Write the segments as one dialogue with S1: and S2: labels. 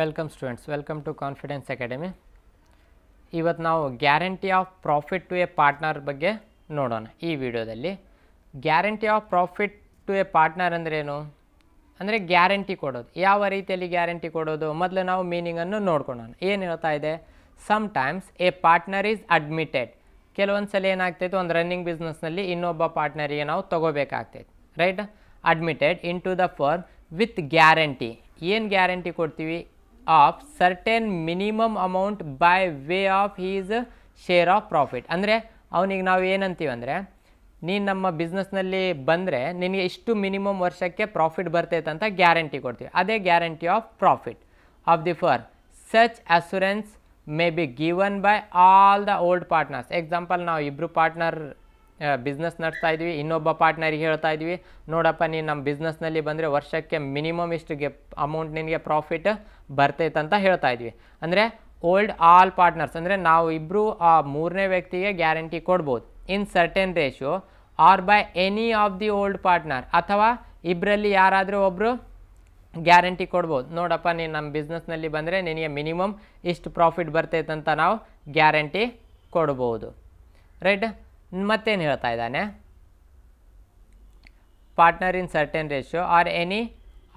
S1: welcome students welcome to Confidence Academy ಇವತ್ತು ನಾವು guarantee of profit to a partner ಬಗ್ಗೆ ನೋಡೋಣ ಈ ವಿಡಿಯೋದಲ್ಲಿ guarantee of profit to a partner ಏನು ಅಂದರೆ ಗ್ಯಾರಂಟಿ ಕೊಡೋದು ಯಾವ ರೀತಿಯಲ್ಲಿ ಗ್ಯಾರಂಟಿ ಕೊಡೋದು ಮೊದಲು ನಾವು ಮೀನಿಂಗನ್ನು ನೋಡ್ಕೊಳ್ಳೋಣ ಏನು ಹೇಳ್ತಾ ಇದೆ sometimes a partner is admitted ಕೆಲವೊಂದು ಸಲ ಏನಾಗ್ತೈತೆ ಒಂದು ರನ್ನಿಂಗ್ ಬಿಸ್ನೆಸ್ನಲ್ಲಿ ಇನ್ನೊಬ್ಬ ಪಾರ್ಟ್ನರಿಗೆ ನಾವು ತೊಗೋಬೇಕಾಗ್ತೈತೆ right admitted into the firm with guarantee ಏನು ಗ್ಯಾರಂಟಿ ಕೊಡ್ತೀವಿ of certain minimum amount by way of his share of profit ಅಂದರೆ ಅವನಿಗೆ ನಾವು ಏನಂತೀವಿ ಅಂದರೆ ನೀನು ನಮ್ಮ ಬಿಸ್ನೆಸ್ನಲ್ಲಿ ಬಂದರೆ ನಿನಗೆ ಇಷ್ಟು ಮಿನಿಮಮ್ ವರ್ಷಕ್ಕೆ ಪ್ರಾಫಿಟ್ ಬರ್ತೈತೆ ಅಂತ ಗ್ಯಾರಂಟಿ ಕೊಡ್ತೀವಿ ಅದೇ guarantee of profit of the further such assurance may be given by all the old partners example ನಾವು ಇಬ್ಬರು ಪಾರ್ಟ್ನರ್ ಬಿಸ್ನೆಸ್ ನಡೆಸ್ತಾ ಇದ್ದೀವಿ ಇನ್ನೊಬ್ಬ ಪಾರ್ಟ್ನರಿಗೆ ಹೇಳ್ತಾ ಇದ್ವಿ ನೋಡಪ್ಪ ನೀನು ನಮ್ಮ ಬಿಸ್ನೆಸ್ನಲ್ಲಿ ಬಂದರೆ ವರ್ಷಕ್ಕೆ ಮಿನಿಮಮ್ ಇಷ್ಟಿಗೆ ಅಮೌಂಟ್ ನಿನಗೆ ಪ್ರಾಫಿಟ್ ಬರ್ತೈತೆ ಅಂತ ಹೇಳ್ತಾ ಇದ್ವಿ ಅಂದರೆ ಓಲ್ಡ್ ಆಲ್ ಪಾರ್ಟ್ನರ್ಸ್ ಅಂದರೆ ನಾವು ಇಬ್ಬರು ಆ ಮೂರನೇ ವ್ಯಕ್ತಿಗೆ ಗ್ಯಾರಂಟಿ ಕೊಡ್ಬೋದು in certain ratio or by any of the old partner ಅಥವಾ ಇಬ್ಬರಲ್ಲಿ ಯಾರಾದರೂ ಒಬ್ಬರು ಗ್ಯಾರಂಟಿ ಕೊಡ್ಬೋದು ನೋಡಪ್ಪ ನೀನು ನಮ್ಮ ಬಿಸ್ನೆಸ್ನಲ್ಲಿ ಬಂದರೆ ನಿನಗೆ ಮಿನಿಮಮ್ ಇಷ್ಟು ಪ್ರಾಫಿಟ್ ಬರ್ತೈತೆ ಅಂತ ನಾವು ಗ್ಯಾರಂಟಿ ಕೊಡ್ಬೋದು ರೈಟ್ ಮತ್ತೇನು ಹೇಳ್ತಾ ಇದ್ದಾನೆ partner in certain ratio or any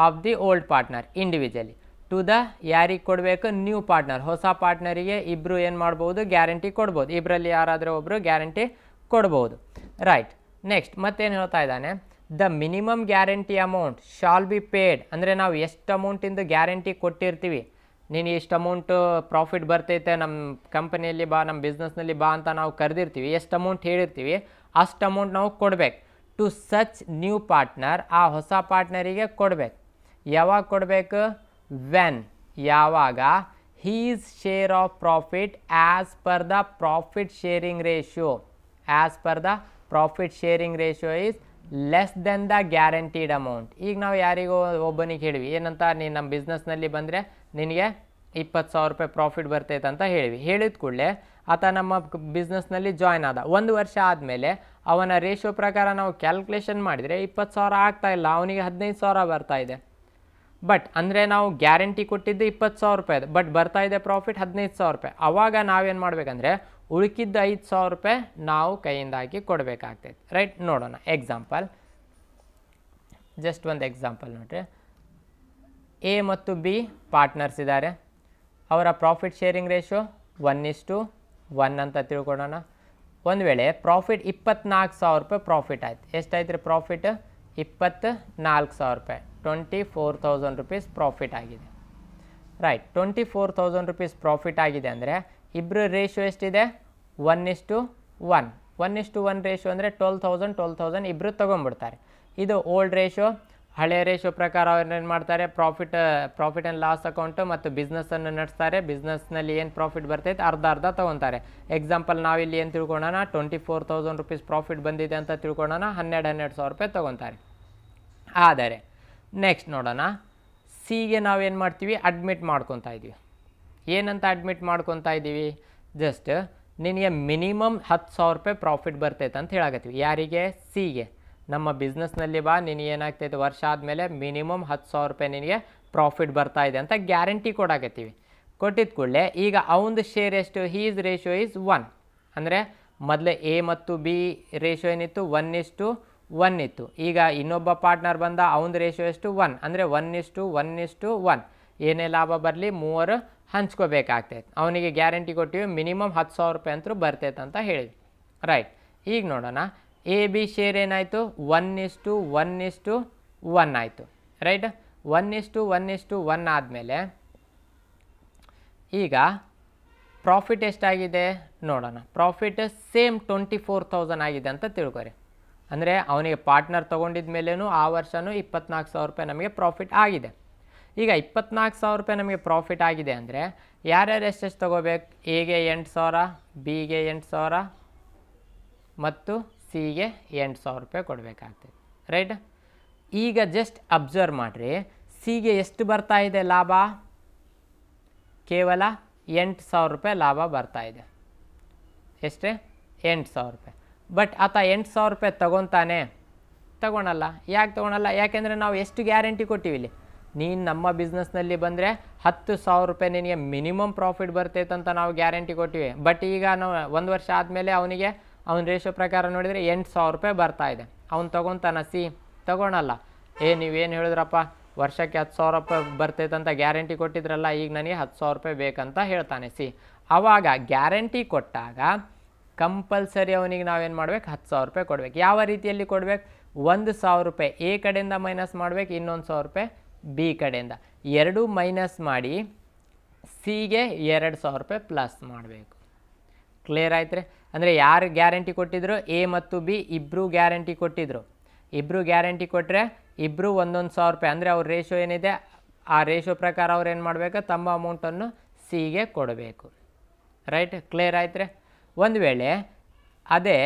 S1: of the old partner individually to the ಯಾರಿಗೆ ಕೊಡಬೇಕು ನ್ಯೂ ಪಾರ್ಟ್ನರ್ ಹೊಸ ಪಾರ್ಟ್ನರಿಗೆ ಇಬ್ಬರು ಏನು ಮಾಡ್ಬೋದು ಗ್ಯಾರಂಟಿ ಕೊಡ್ಬೋದು ಇಬ್ಬರಲ್ಲಿ ಯಾರಾದರೂ ಒಬ್ಬರು ಗ್ಯಾರಂಟಿ ಕೊಡ್ಬೋದು ರೈಟ್ ನೆಕ್ಸ್ಟ್ ಮತ್ತೇನು ಹೇಳ್ತಾ ಇದ್ದಾನೆ the minimum guarantee amount shall be paid ಅಂದರೆ ನಾವು ಎಷ್ಟು ಅಮೌಂಟಿಂದು ಗ್ಯಾರಂಟಿ ಕೊಟ್ಟಿರ್ತೀವಿ ನೀನು ಇಷ್ಟು ಅಮೌಂಟ್ ಪ್ರಾಫಿಟ್ ಬರ್ತೈತೆ ನಮ್ಮ ಕಂಪನಿಯಲ್ಲಿ ಬಾ ನಮ್ಮ ಬಿಸ್ನೆಸ್ನಲ್ಲಿ ಬಾ ಅಂತ ನಾವು ಕರೆದಿರ್ತೀವಿ ಎಷ್ಟು ಅಮೌಂಟ್ ಹೇಳಿರ್ತೀವಿ ಅಷ್ಟು ಅಮೌಂಟ್ ನಾವು ಕೊಡಬೇಕು ಟು ಸಚ್ ನ್ಯೂ ಪಾರ್ಟ್ನರ್ ಆ ಹೊಸ ಪಾರ್ಟ್ನರಿಗೆ ಕೊಡಬೇಕು ಯಾವಾಗ ಕೊಡಬೇಕು ವೆನ್ ಯಾವಾಗ his share of profit as per the profit sharing ratio as per the profit sharing ratio is less than the guaranteed amount ಈಗ ನಾವು ಯಾರಿಗೋ ಒಬ್ಬನಿಗೆ ಹೇಳಿವಿ ಏನಂತ ನೀನು ನಮ್ಮ ಬಿಸ್ನೆಸ್ನಲ್ಲಿ ಬಂದರೆ ನಿನಗೆ ಇಪ್ಪತ್ತು ಸಾವಿರ ರೂಪಾಯಿ ಪ್ರಾಫಿಟ್ ಬರ್ತೈತೆ ಅಂತ ಹೇಳಿವಿ ಹೇಳಿದ ಕೂಡಲೇ ಆತ ನಮ್ಮ ಬಿಸ್ನೆಸ್ನಲ್ಲಿ ಜಾಯ್ನ್ ಆದ ಒಂದು ವರ್ಷ ಆದಮೇಲೆ ಅವನ ರೇಷೋ ಪ್ರಕಾರ ನಾವು ಕ್ಯಾಲ್ಕುಲೇಷನ್ ಮಾಡಿದರೆ ಇಪ್ಪತ್ತು ಸಾವಿರ ಆಗ್ತಾ ಇಲ್ಲ ಅವನಿಗೆ ಹದಿನೈದು ಸಾವಿರ ಬರ್ತಾ ಇದೆ ಬಟ್ ಅಂದರೆ ನಾವು ಗ್ಯಾರಂಟಿ ಕೊಟ್ಟಿದ್ದು ಇಪ್ಪತ್ತು ಸಾವಿರ ರೂಪಾಯಿ ಬಟ್ ಬರ್ತಾ ಇದೆ ಪ್ರಾಫಿಟ್ ಹದಿನೈದು ಸಾವಿರ ರೂಪಾಯಿ ಆವಾಗ ನಾವೇನು ಮಾಡಬೇಕಂದ್ರೆ ಉಳುಕಿದ್ದ ಐದು ಸಾವಿರ ರೂಪಾಯಿ ನಾವು ಕೈಯಿಂದ ಹಾಕಿ ಕೊಡಬೇಕಾಗ್ತೈತೆ ರೈಟ್ ನೋಡೋಣ ಎಕ್ಸಾಂಪಲ್ ಜಸ್ಟ್ ಒಂದು ಎಕ್ಸಾಂಪಲ್ ನೋಡಿರಿ ಎ ಮತ್ತು ಬಿ ಪಾರ್ಟ್ನರ್ಸ್ ಇದ್ದಾರೆ ಅವರ ಪ್ರಾಫಿಟ್ ಶೇರಿಂಗ್ ರೇಷೋ ಒನ್ ಇಷ್ಟು ಒನ್ ಅಂತ ತಿಳ್ಕೊಳ್ಳೋಣ ಒಂದು ವೇಳೆ ಪ್ರಾಫಿಟ್ ಇಪ್ಪತ್ನಾಲ್ಕು ಸಾವಿರ ರೂಪಾಯಿ ಪ್ರಾಫಿಟ್ ಆಯ್ತು ಎಷ್ಟಾಯ್ತು ರೀ ಪ್ರಾಫಿಟ್ ಇಪ್ಪತ್ತು ನಾಲ್ಕು ಸಾವಿರ ರೂಪಾಯಿ twenty four thousand rupees profit ಆಗಿದೆ right twenty four thousand rupees profit ಆಗಿದೆ ಅಂದರೆ ಇಬ್ಬರು ರೇಷೋ ಎಷ್ಟಿದೆ ಒನ್ ಇಷ್ಟು ಒನ್ ಒನ್ ಇಷ್ಟು ಒನ್ ರೇಷೋ ಅಂದರೆ ಟ್ವೆಲ್ ತೌಸಂಡ್ ಟ್ವೆಲ್ ತೌಸಂಡ್ ಇಬ್ಬರು ತೊಗೊಂಡ್ಬಿಡ್ತಾರೆ ಇದು ಓಲ್ಡ್ ರೇಷೋ ಹಳೆಯ ರೇಷೋ ಪ್ರಕಾರ ಅವ್ರೇನು ಮಾಡ್ತಾರೆ profit profit and loss account ಮತ್ತು ಬಿಸ್ನೆಸ್ಸನ್ನು ನಡೆಸ್ತಾರೆ ಬಿಸ್ನೆಸ್ನಲ್ಲಿ ಏನು ಪ್ರಾಫಿಟ್ ಬರ್ತೈತೆ ಅರ್ಧ ಅರ್ಧ ತೊಗೊತಾರೆ ಎಕ್ಸಾಂಪಲ್ ನಾವಿಲ್ಲಿ ಏನು ತಿಳ್ಕೊಳ್ಳೋಣ twenty four thousand rupees profit ಬಂದಿದೆ ಅಂತ ತಿಳ್ಕೊಳ್ಳೋಣ ಹನ್ನೆರಡು ಹನ್ನೆರಡು ಸಾವಿರ ರೂಪಾಯಿ ತೊಗೊತಾರೆ ಆದರೆ ನೆಕ್ಸ್ಟ್ ನೋಡೋಣ ಸಿಗೆ ನಾವೇನು ಮಾಡ್ತೀವಿ ಅಡ್ಮಿಟ್ ಮಾಡ್ಕೊತಾ ಇದ್ದೀವಿ ಏನಂತ ಅಡ್ಮಿಟ್ ಮಾಡ್ಕೊತಾ ಇದ್ದೀವಿ ಜಸ್ಟ್ ನಿನಗೆ ಮಿನಿಮಮ್ ಹತ್ತು ಸಾವಿರ ರೂಪಾಯಿ ಪ್ರಾಫಿಟ್ ಬರ್ತೈತೆ ಅಂತ ಹೇಳಾಕತ್ತೀವಿ ಯಾರಿಗೆ ಸಿಗೆ ನಮ್ಮ ಬಿಸ್ನೆಸ್ನಲ್ಲಿ ಬಾ ನಿನಗೆ ಏನಾಗ್ತೈತೆ ವರ್ಷ ಆದಮೇಲೆ ಮಿನಿಮಮ್ ಹತ್ತು ಸಾವಿರ ರೂಪಾಯಿ ನಿನಗೆ ಪ್ರಾಫಿಟ್ ಬರ್ತಾ ಇದೆ ಅಂತ ಗ್ಯಾರಂಟಿ ಕೊಡಾಕತ್ತೀವಿ ಕೊಟ್ಟಿದ್ದ ಕೂಡಲೇ ಈಗ ಅವಂದು ಶೇರ್ ಎಷ್ಟು ಹೀಸ್ ರೇಷಿಯೋ ಈಸ್ ಒನ್ ಅಂದರೆ ಮೊದಲೇ ಎ ಮತ್ತು ಬಿ ರೇಷಿಯೋ ಏನಿತ್ತು ಒನ್ ಇಷ್ಟು ಒನ್ ಇತ್ತು ಈಗ ಇನ್ನೊಬ್ಬ ಪಾರ್ಟ್ನರ್ ಬಂದ ಅವನ ರೇಷಿಯೋ ಎಷ್ಟು ಒನ್ ಅಂದರೆ ಒನ್ ಇಷ್ಟು ಒನ್ ಇಷ್ಟು ಒನ್ ಏನೇ ಲಾಭ ಬರಲಿ ಮೂವರು ಹಂಚ್ಕೋಬೇಕಾಗ್ತೈತೆ ಅವನಿಗೆ ಗ್ಯಾರಂಟಿ ಕೊಟ್ಟಿವಿ ಮಿನಿಮಮ್ ಹತ್ತು ಸಾವಿರ ರೂಪಾಯಿ ಅಂತೂ ಬರ್ತೈತೆ ಅಂತ ಹೇಳಿದ್ವಿ ರೈಟ್ ಈಗ ನೋಡೋಣ ಎ ಬಿ ಶೇರ್ ಏನಾಯಿತು one two one two one ಆಯಿತು right one two one two one ಆದಮೇಲೆ ಈಗ ಪ್ರಾಫಿಟ್ ಎಷ್ಟಾಗಿದೆ ನೋಡೋಣ profit same twenty four thousand ಆಗಿದೆ ಅಂತ ತಿಳ್ಕೊರಿ ಅಂದರೆ ಅವನಿಗೆ ಪಾರ್ಟ್ನರ್ ತೊಗೊಂಡಿದ ಮೇಲೂ ಆ ವರ್ಷವೂ ಇಪ್ಪತ್ನಾಲ್ಕು ಸಾವಿರ ರೂಪಾಯಿ ನಮಗೆ ಪ್ರಾಫಿಟ್ ಆಗಿದೆ ಈಗ ಇಪ್ಪತ್ನಾಲ್ಕು ಸಾವಿರ ರೂಪಾಯಿ ನಮಗೆ ಪ್ರಾಫಿಟ್ ಆಗಿದೆ ಅಂದರೆ ಯಾರ್ಯಾರು ಎಷ್ಟೆಷ್ಟು ತೊಗೋಬೇಕು ಎಗೆ ಎಂಟು ಸಾವಿರ ಬಿಗೆ ಎಂಟು ಸಾವಿರ ಮತ್ತು ಸಿಗೆ ಎಂಟು ಸಾವಿರ ರೂಪಾಯಿ ಕೊಡಬೇಕಾಗ್ತದೆ ರೈಟ್ ಈಗ ಜಸ್ಟ್ ಅಬ್ಸರ್ವ್ ಮಾಡಿರಿ ಸಿಗೆ ಎಷ್ಟು ಬರ್ತಾ ಇದೆ ಲಾಭ ಕೇವಲ ಎಂಟು ಸಾವಿರ ರೂಪಾಯಿ ಲಾಭ ಬರ್ತಾ ಇದೆ ಎಷ್ಟೇ ಎಂಟು ಸಾವಿರ ರೂಪಾಯಿ ಬಟ್ ಆತ ಎಂಟು ಸಾವಿರ ರೂಪಾಯಿ ತೊಗೊತಾನೆ ತೊಗೊಳಲ್ಲ ಯಾಕೆ ತೊಗೊಳಲ್ಲ ಯಾಕೆಂದರೆ ನಾವು ಎಷ್ಟು ಗ್ಯಾರಂಟಿ ಕೊಟ್ಟಿವಿ ಇಲ್ಲಿ ನೀನು ನಮ್ಮ ಬಿಸ್ನೆಸ್ನಲ್ಲಿ ಬಂದರೆ ಹತ್ತು ಸಾವಿರ ರೂಪಾಯಿ ನಿನಗೆ ಮಿನಿಮಮ್ ಪ್ರಾಫಿಟ್ ಬರ್ತೈತೆ ಅಂತ ನಾವು ಗ್ಯಾರಂಟಿ ಕೊಟ್ಟಿವಿ ಬಟ್ ಈಗ ನಾವು ಒಂದು ವರ್ಷ ಆದಮೇಲೆ ಅವನಿಗೆ ಅವನ ರೇಷೋ ಪ್ರಕಾರ ನೋಡಿದರೆ ಎಂಟು ಸಾವಿರ ರೂಪಾಯಿ ಬರ್ತಾ ಇದೆ ಅವ್ನು ತೊಗೊತಾನ ಸಿ ತೊಗೊಳಲ್ಲ ಏ ನೀವೇನು ಹೇಳಿದ್ರಪ್ಪ ವರ್ಷಕ್ಕೆ ಹತ್ತು ಸಾವಿರ ರೂಪಾಯಿ ಬರ್ತೈತೆ ಅಂತ ಗ್ಯಾರಂಟಿ ಕೊಟ್ಟಿದ್ರಲ್ಲ ಈಗ ನನಗೆ ಹತ್ತು ಸಾವಿರ ರೂಪಾಯಿ ಬೇಕಂತ ಹೇಳ್ತಾನೆ ಸಿ ಆವಾಗ ಗ್ಯಾರಂಟಿ ಕೊಟ್ಟಾಗ ಕಂಪಲ್ಸರಿ ಅವನಿಗೆ ನಾವೇನು ಮಾಡ್ಬೇಕು ಹತ್ತು ಸಾವಿರ ರೂಪಾಯಿ ಕೊಡ್ಬೇಕು ಯಾವ ರೀತಿಯಲ್ಲಿ ಕೊಡ್ಬೇಕು ಒಂದು ಸಾವಿರ ರೂಪಾಯಿ ಎ ಕಡೆಯಿಂದ ಮೈನಸ್ ಮಾಡ್ಬೇಕು ಇನ್ನೊಂದು ಸಾವಿರ ರೂಪಾಯಿ ಬಿ ಕಡೆಯಿಂದ ಎರಡು ಮೈನಸ್ ಮಾಡಿ ಸಿಗೆ ಎರಡು ಸಾವಿರ ರೂಪಾಯಿ ಪ್ಲಸ್ ಮಾಡಬೇಕು ಕ್ಲಿಯರ್ ಆಯ್ತು ರೀ ಅಂದರೆ ಯಾರು ಗ್ಯಾರಂಟಿ ಕೊಟ್ಟಿದ್ರು ಎ ಮತ್ತು ಬಿ ಇಬ್ಬರು ಗ್ಯಾರಂಟಿ ಕೊಟ್ಟಿದ್ರು ಇಬ್ಬರು ಗ್ಯಾರಂಟಿ ಕೊಟ್ಟರೆ ಇಬ್ಬರು ಒಂದೊಂದು ಸಾವಿರ ರೂಪಾಯಿ ಅಂದರೆ ಅವ್ರ ರೇಷೋ ಏನಿದೆ ಆ ರೇಷೋ ಪ್ರಕಾರ ಅವ್ರು ಏನು ಮಾಡಬೇಕು ತಮ್ಮ ಅಮೌಂಟನ್ನು ಸಿಗೆ ಕೊಡಬೇಕು ರೈಟ್ ಕ್ಲಿಯರ್ ಆಯ್ತು ಒಂದು ವೇಳೆ ಅದೇ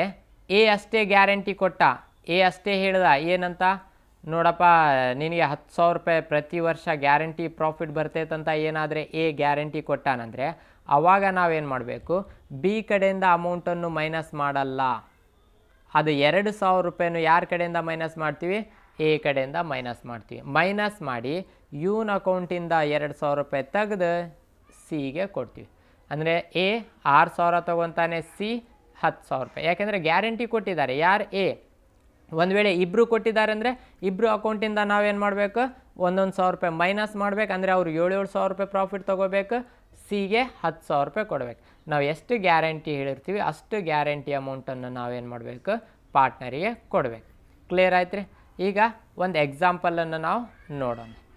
S1: ಎ ಅಷ್ಟೇ ಗ್ಯಾರಂಟಿ ಕೊಟ್ಟ ಎ ಅಷ್ಟೇ ಹೇಳ್ದ ಏನಂತ ನೋಡಪ್ಪ ನಿನಗೆ ಹತ್ತು ಸಾವಿರ ರೂಪಾಯಿ ಪ್ರತಿ ವರ್ಷ ಗ್ಯಾರಂಟಿ ಪ್ರಾಫಿಟ್ ಬರ್ತೈತಂತ ಏನಾದರೆ ಎ ಗ್ಯಾರಂಟಿ ಕೊಟ್ಟಾನಂದರೆ ಆವಾಗ ನಾವೇನು ಮಾಡಬೇಕು ಬಿ ಕಡೆಯಿಂದ ಅಮೌಂಟನ್ನು ಮೈನಸ್ ಮಾಡಲ್ಲ ಅದು ಎರಡು ಸಾವಿರ ರೂಪಾಯಿನೂ ಯಾರ ಕಡೆಯಿಂದ ಮೈನಸ್ ಮಾಡ್ತೀವಿ ಎ ಕಡೆಯಿಂದ ಮೈನಸ್ ಮಾಡ್ತೀವಿ ಮೈನಸ್ ಮಾಡಿ ಯೂನ್ ಅಕೌಂಟಿಂದ ಎರಡು ಸಾವಿರ ರೂಪಾಯಿ ತೆಗೆದು ಸಿಗೆ ಕೊಡ್ತೀವಿ ಅಂದರೆ ಎ ಆರು ಸಾವಿರ ತೊಗೊತಾನೆ ಸಿ ಹತ್ತು ಸಾವಿರ ರೂಪಾಯಿ ಯಾಕೆಂದರೆ ಗ್ಯಾರಂಟಿ ಕೊಟ್ಟಿದ್ದಾರೆ ಯಾರು ಎ ಒಂದು ವೇಳೆ ಇಬ್ಬರು ಕೊಟ್ಟಿದ್ದಾರೆ ಅಂದರೆ ಇಬ್ಬರು ಅಕೌಂಟಿಂದ ನಾವೇನು ಮಾಡಬೇಕು ಒಂದೊಂದು ಸಾವಿರ ರೂಪಾಯಿ ಮೈನಸ್ ಮಾಡಬೇಕು ಅಂದರೆ ಅವರು ಏಳು ಏಳು ಸಾವಿರ ರೂಪಾಯಿ ಪ್ರಾಫಿಟ್ ತೊಗೋಬೇಕು ಸಿಗೆ ಹತ್ತು ಸಾವಿರ ರೂಪಾಯಿ ಕೊಡಬೇಕು ನಾವು ಎಷ್ಟು ಗ್ಯಾರಂಟಿ ಹೇಳಿರ್ತೀವಿ ಅಷ್ಟು ಗ್ಯಾರಂಟಿ ಅಮೌಂಟನ್ನು ನಾವೇನು ಮಾಡಬೇಕು ಪಾರ್ಟ್ನರಿಗೆ ಕೊಡಬೇಕು ಕ್ಲಿಯರ್ ಆಯ್ತು ರೀ ಈಗ ಒಂದು ಎಕ್ಸಾಂಪಲನ್ನು ನಾವು ನೋಡೋಣ